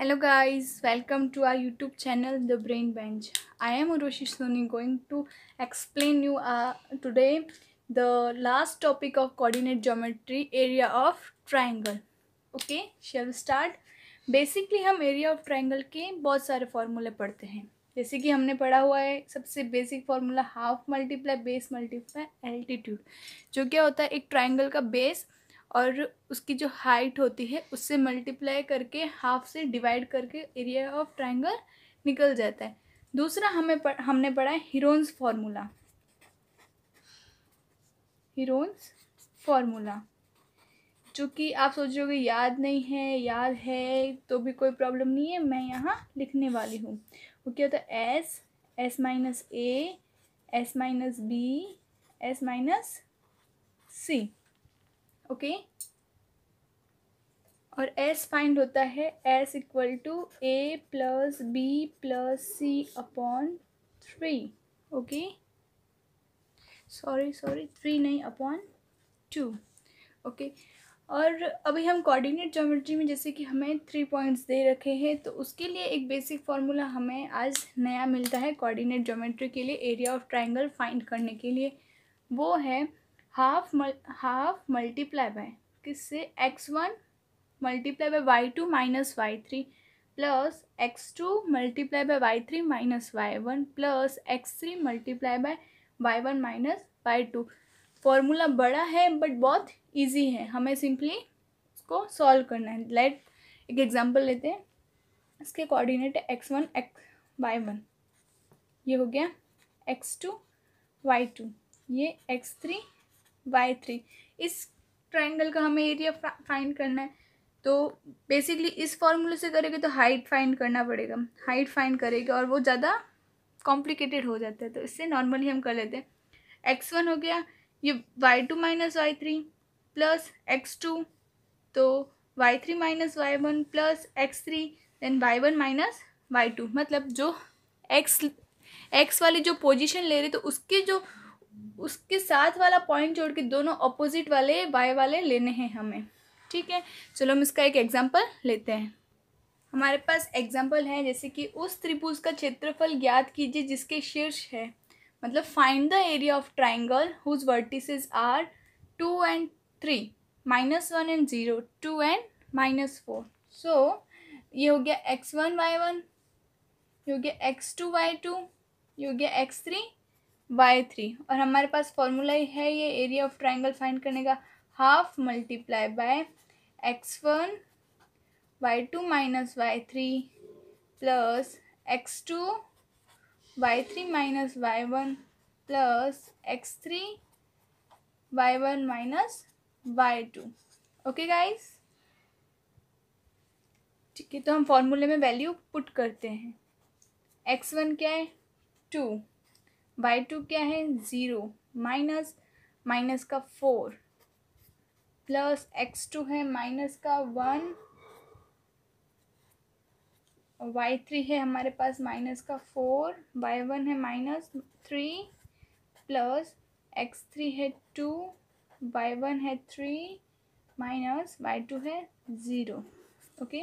Hello guys welcome to our YouTube channel the Brain Bench I am Urvashi Soni going to explain you our today the last topic of coordinate geometry area of triangle okay shall start basically हम area of triangle के बहुत सारे फॉर्मूले पढ़ते हैं जैसे कि हमने पढ़ा हुआ है सबसे basic formula half multiply base multiply altitude जो क्या होता है एक ट्राइंगल का बेस और उसकी जो हाइट होती है उससे मल्टीप्लाई करके हाफ से डिवाइड करके एरिया ऑफ ट्राइंगल निकल जाता है दूसरा हमें पढ़, हमने पढ़ा है हिरोन्स फार्मूला हिरोन्स फार्मूला जो कि आप सोचोगे याद नहीं है याद है तो भी कोई प्रॉब्लम नहीं है मैं यहाँ लिखने वाली हूँ वो क्या होता है S S minus A S minus B S minus C okay और एस फाइंड होता है S equal to A plus B plus C upon three okay sorry sorry three नहीं अपॉन टू ओके और अभी हम कोऑर्डिनेट ज्योमेट्री में जैसे कि हमें थ्री पॉइंट्स दे रखे हैं तो उसके लिए एक बेसिक फार्मूला हमें आज नया मिलता है कोऑर्डिनेट ज्योमेट्री के लिए एरिया ऑफ ट्राइंगल फाइंड करने के लिए वो है half mul half multiply by किससे X one multiply by Y two minus Y three plus X two multiply by Y three minus Y one plus X three multiply by Y one minus Y two formula बड़ा है but बहुत easy है हमें simply इसको solve करना है late एक example लेते हैं इसके कोऑर्डिनेट है X one X Y one ये हो गया एक्स टू वाई टू ये एक्स थ्री वाई थ्री इस ट्राइंगल का हमें एरिया फाइंड करना है तो बेसिकली इस फॉर्मूले से करेंगे तो हाइट फाइंड करना पड़ेगा हाइट फाइंड करेगा और वो ज़्यादा कॉम्प्लिकेटेड हो जाता है तो इससे नॉर्मली हम कर लेते हैं एक्स वन हो गया ये Y two minus Y three plus X two तो Y three minus Y one plus X three then Y one minus Y two मतलब जो एक्स एक्स वाली जो पोजिशन ले रही तो उसके जो उसके साथ वाला पॉइंट जोड़ के दोनों अपोजिट वाले वाई वाले लेने हैं हमें ठीक है चलो हम इसका एक एग्जाम्पल लेते हैं हमारे पास एग्जाम्पल है जैसे कि उस त्रिभुज का क्षेत्रफल ज्ञात कीजिए जिसके शीर्ष है मतलब find the area of triangle whose vertices are two and three minus one and zero two and minus four so ये हो गया एक्स वन वाई वन ये हो गया एक्स टू वाई टू ये हो गया एक्स थ्री वाई थ्री और हमारे पास फॉर्मूला है ये एरिया ऑफ ट्राइंगल फाइंड करने का half multiply by X one Y two minus Y three plus X two Y three minus Y one plus X three Y one minus Y two okay guys ठीक है तो हम फॉर्मूले में value put करते हैं एक्स वन क्या है टू बाई टू क्या है ज़ीरो माइनस माइनस का फोर प्लस एक्स टू है माइनस का वन वाई थ्री है हमारे पास माइनस का फोर वाई वन है minus three plus X three है टू वाई वन है थ्री माइनस वाई टू है ज़ीरो ओके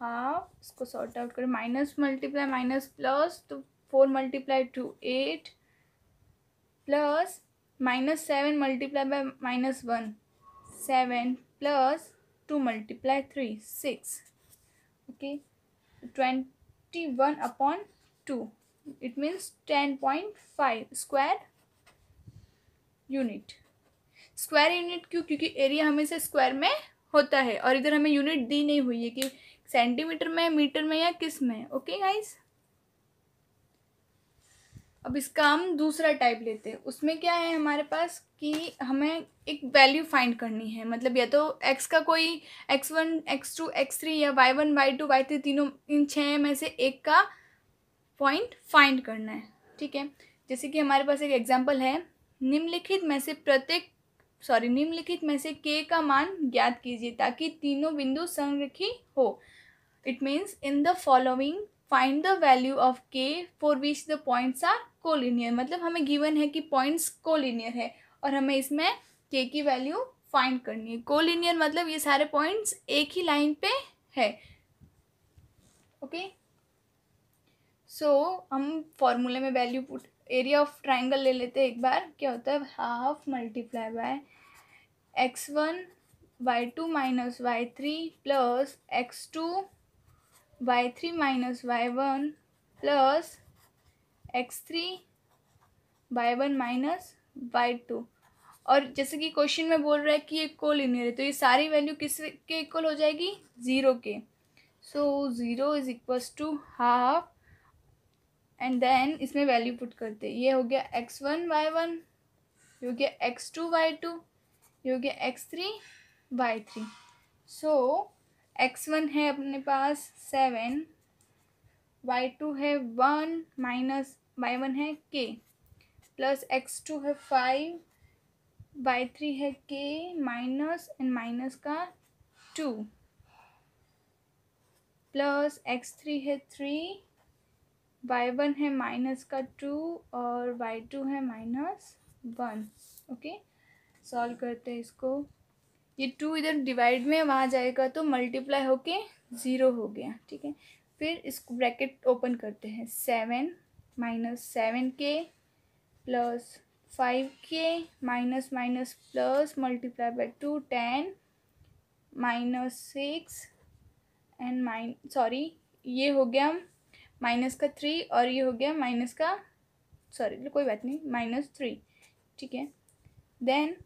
हाफ इसको सॉर्ट आउट करें माइनस मल्टीप्लाई माइनस प्लस तो four multiply two eight plus minus seven multiply by minus one seven plus two multiply three six okay twenty one upon two it means ten point five square unit square unit क्यों क्योंकि area हमेशा square में होता है और इधर हमें unit दी नहीं हुई है कि सेंटीमीटर में मीटर में या किस में ओके गाइस अब इसका हम दूसरा टाइप लेते हैं उसमें क्या है हमारे पास कि हमें एक वैल्यू फाइंड करनी है मतलब या तो x का कोई x1, x2, x3 या y1, y2, y3 तीनों इन छः में से एक का पॉइंट फाइंड करना है ठीक है जैसे कि हमारे पास एक एग्जाम्पल है निम्नलिखित में से प्रत्येक सॉरी निम्नलिखित में से k का मान ज्ञात कीजिए ताकि तीनों बिंदु संरेखी हो it means in the following find the value of K for which the points are collinear मतलब हमें गिवन है कि पॉइंट्स कोलिनियर है और हमें इसमें के की वैल्यू फाइंड करनी है कोलिनियर मतलब ये सारे पॉइंट्स एक ही लाइन पे है ओके सो हम फॉर्मूले में value put area of triangle ले लेते हैं एक बार क्या होता है half multiply by X one Y two minus Y three plus X two Y three minus Y one plus X three Y one minus Y two और जैसे कि क्वेश्चन में बोल रहा है कि ये लिनियर है तो ये सारी वैल्यू किस के इक्वल हो जाएगी ज़ीरो के so zero is equals to half and then इसमें वैल्यू पुट करते ये हो गया एक्स वन वाई वन ये हो गया एक्स टू वाई टू ये हो गया X three Y three so X one है अपने पास सेवन वाई टू है वन माइनस वाई वन है के प्लस एक्स टू है फाइव वाई थ्री है के माइनस एंड माइनस का टू प्लस एक्स थ्री है थ्री वाई वन है माइनस का टू और वाई टू है माइनस वन ओके सॉल्व करते हैं इसको ये टू इधर डिवाइड में वहाँ जाएगा तो मल्टीप्लाई होके ज़ीरो हो गया ठीक है फिर इसको ब्रैकेट ओपन करते हैं seven minus seven K plus five K minus minus plus multiply by two ten minus six and mine sorry ये हो गया माइनस का थ्री और ये हो गया माइनस का सॉरी कोई बात नहीं माइनस थ्री ठीक है देन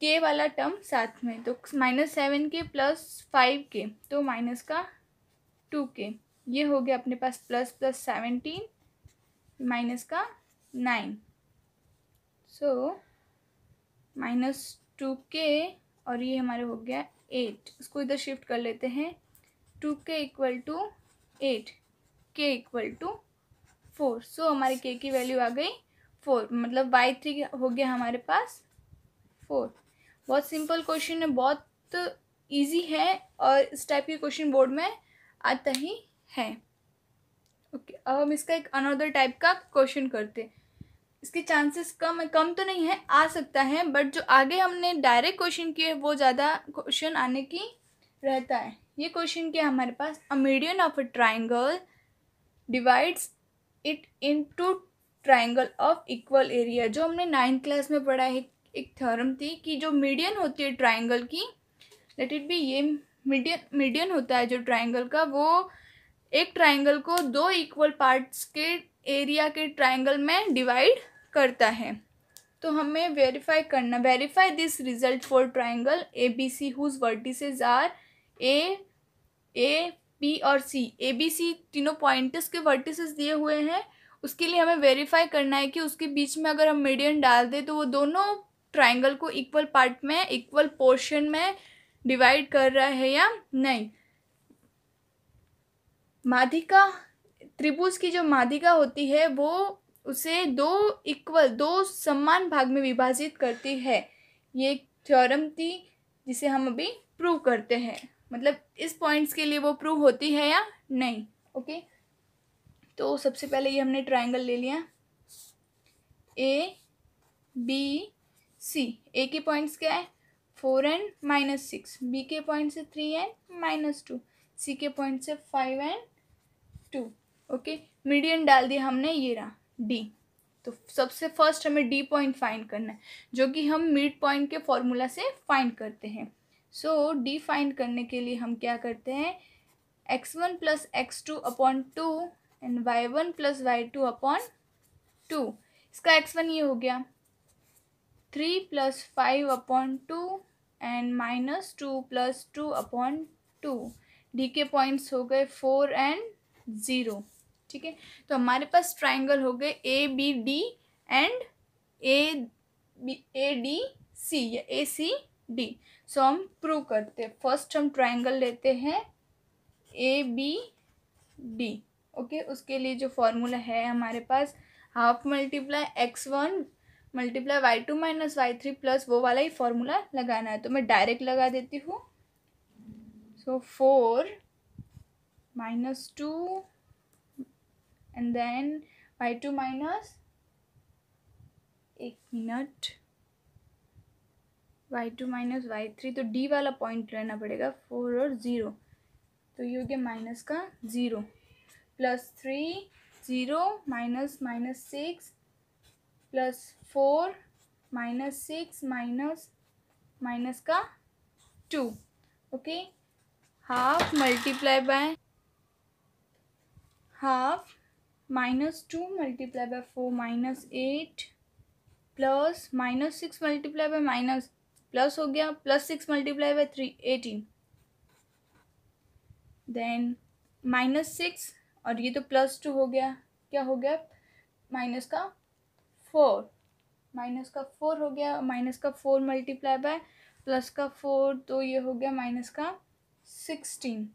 के वाला टर्म साथ में तो minus seven K plus five K तो माइनस का टू के ये हो गया अपने पास प्लस प्लस सेवनटीन माइनस का nine so minus two K और ये हमारा हो गया एट उसको इधर शिफ्ट कर लेते हैं two K equal to eight K equal to four so हमारे के की वैल्यू आ गई फोर मतलब बाई थ्री हो गया हमारे पास फोर बहुत सिंपल क्वेश्चन है बहुत ईजी है और इस टाइप के क्वेश्चन बोर्ड में आता ही है ओके okay, अब हम इसका एक अनदर टाइप का क्वेश्चन करते हैं इसके चांसेस कम है कम तो नहीं है आ सकता है बट जो आगे हमने डायरेक्ट क्वेश्चन किए वो ज़्यादा क्वेश्चन आने की रहता है ये क्वेश्चन क्या हमारे पास a median of a triangle divides it into triangle of equal area जो हमने नाइन्थ क्लास में पढ़ा है एक थर्म थी कि जो मीडियन होती है ट्राइंगल की लेट इट बी ये मीडियन मीडियन होता है जो ट्राइंगल का वो एक ट्राइंगल को दो इक्वल पार्ट्स के एरिया के ट्राइंगल में डिवाइड करता है तो हमें वेरीफाई करना verify this result for triangle A B C whose vertices are A A B और सी ए बी सी तीनों पॉइंट्स के वर्टिसेस दिए हुए हैं उसके लिए हमें वेरीफाई करना है कि उसके बीच में अगर हम मीडियन डाल दें तो वो दोनों ट्राइंगल को इक्वल पार्ट में इक्वल पोर्शन में डिवाइड कर रहा है या नहीं माधिका त्रिभुज की जो माधिका होती है वो उसे दो इक्वल दो समान भाग में विभाजित करती है ये एक थ्योरम थी जिसे हम अभी प्रूव करते हैं मतलब इस पॉइंट्स के लिए वो प्रूव होती है या नहीं ओके तो सबसे पहले ये हमने ट्राइंगल ले लिया ए बी सी ए के पॉइंट्स क्या है four and minus six B के पॉइंट से three and minus two C के पॉइंट से five and two okay median डाल दिया हमने ये रहा डी तो सबसे फर्स्ट हमें डी पॉइंट फाइंड करना है जो कि हम मिड पॉइंट के फॉर्मूला से फाइंड करते हैं सो डी फाइंड करने के लिए हम क्या करते हैं X one plus X two upon two and Y one plus Y two upon two इसका एक्स वन ये हो गया three plus five upon two and minus two plus two upon two D के पॉइंट्स हो गए four and zero ठीक है तो हमारे पास ट्राइंगल हो गए A B D and A B A D C या ए सी डी सो हम प्रूव करते हैं फर्स्ट हम ट्राइंगल लेते हैं ए बी डी ओके उसके लिए जो फॉर्मूला है हमारे पास half multiply X one multiply Y two minus Y three plus वो वाला ही फॉर्मूला लगाना है तो मैं डायरेक्ट लगा देती हूँ so four minus two and then Y two minus एक minute Y two minus Y three तो डी वाला पॉइंट रहना पड़ेगा फोर और ज़ीरो तो ये हो गया माइनस का zero plus three zero minus minus six plus four minus six minus minus का two okay half multiply by half minus two multiply by four minus eight plus minus six multiply by minus plus हो गया plus six multiply by three eighteen then minus six और ये तो plus two हो गया क्या हो गया माइनस का फोर माइनस का फोर हो गया माइनस का फोर मल्टीप्लाई बाय प्लस का फोर तो ये हो गया माइनस का सिक्सटीन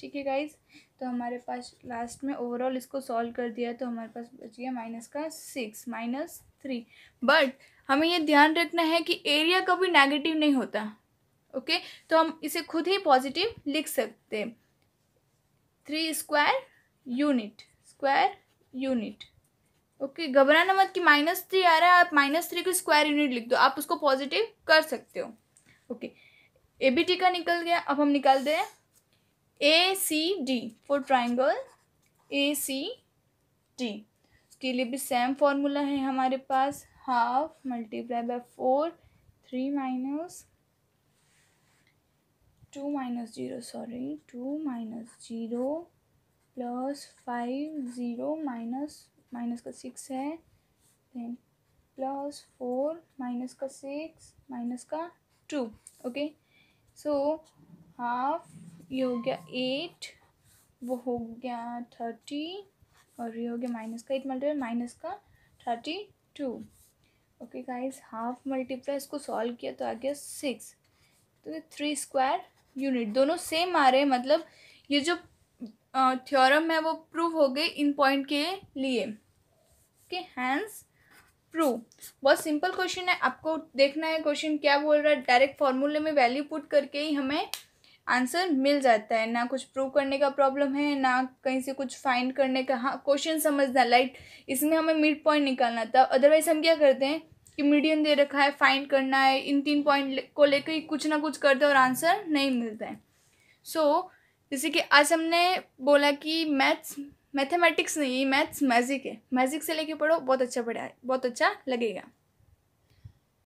ठीक है गाइज तो हमारे पास लास्ट में ओवरऑल इसको सॉल्व कर दिया तो हमारे पास बच गया माइनस का सिक्स माइनस थ्री बट हमें ये ध्यान रखना है कि एरिया कभी नेगेटिव नहीं होता ओके okay? तो हम इसे खुद ही पॉजिटिव लिख सकते हैं three square unit square unit okay घबराना मत कि माइनस थ्री आ रहा है आप माइनस थ्री को स्क्वायर यूनिट लिख दो आप उसको पॉजिटिव कर सकते हो ओके ए बी टी का निकल गया अब हम निकाल दें A C D for triangle A C D उसके लिए भी सेम फॉर्मूला है हमारे पास half multiply by four three minus two minus zero sorry two minus zero plus five zero minus minus का सिक्स है देन प्लस फोर माइनस का six minus का टू ओके सो हाफ ये हो गया एट वो हो गया थर्टी और ये हो गया माइनस का एट मल्टीप्लाई माइनस का thirty two okay guys half multiply इसको सॉल्व किया तो आ गया सिक्स तो थ्री स्क्वायर यूनिट दोनों सेम आ रहे हैं मतलब ये जो थ्योरम है वो प्रूव हो गए इन पॉइंट के लिए उसके हैंड्स प्रू बहुत सिंपल क्वेश्चन है आपको देखना है क्वेश्चन क्या बोल रहा है डायरेक्ट फॉर्मूले में वैल्यू पुट करके ही हमें आंसर मिल जाता है ना कुछ प्रूव करने का प्रॉब्लम है ना कहीं से कुछ फाइंड करने का हाँ क्वेश्चन समझना लाइक इसमें हमें मिड पॉइंट निकालना था अदरवाइज हम क्या करते हैं कि मीडियम दे रखा है फाइंड करना है इन तीन पॉइंट को लेकर ही कुछ ना कुछ करते और आंसर नहीं मिलता है सो so, जैसे कि आज हमने बोला कि मैथ्स मैथमेटिक्स नहीं मैथ्स मैजिक है मैजिक से लेके पढ़ो बहुत अच्छा पढ़ा बहुत अच्छा लगेगा